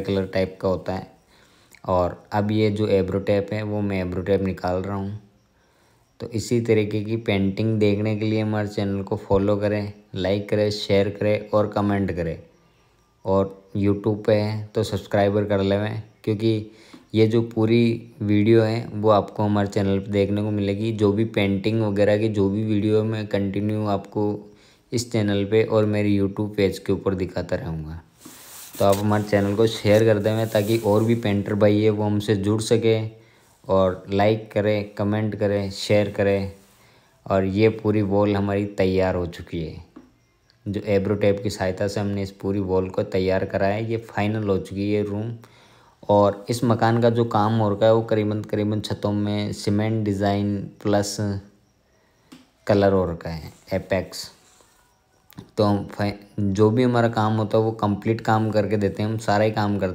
colour type का होता है और अब ये जो एब्रो टैप है वो मैं एब्रो टैप निकाल रहा हूँ तो इसी तरीके की पेंटिंग देखने के लिए हमारे चैनल को फॉलो करें लाइक करें शेयर करें और कमेंट करें और यूट्यूब पे है तो सब्सक्राइबर कर लेवें क्योंकि ये जो पूरी वीडियो है वो आपको हमारे चैनल पर देखने को मिलेगी जो भी पेंटिंग वगैरह की जो भी वीडियो मैं कंटिन्यू आपको इस चैनल पर और मेरे यूट्यूब पेज के ऊपर दिखाता रहूँगा तो आप हमारे चैनल को शेयर कर देवें ताकि और भी पेंटर भाई है वो हमसे जुड़ सके और लाइक करें कमेंट करें शेयर करें और ये पूरी वॉल हमारी तैयार हो चुकी है जो एब्रो टेप की सहायता से हमने इस पूरी वॉल को तैयार करा है ये फाइनल हो चुकी है रूम और इस मकान का जो काम हो रखा है वो करीबन करीबन छतों में सीमेंट डिज़ाइन प्लस कलर हो रखा है एपेक्स तो हम जो भी हमारा काम होता है वो कंप्लीट काम करके देते हैं हम सारा ही काम करते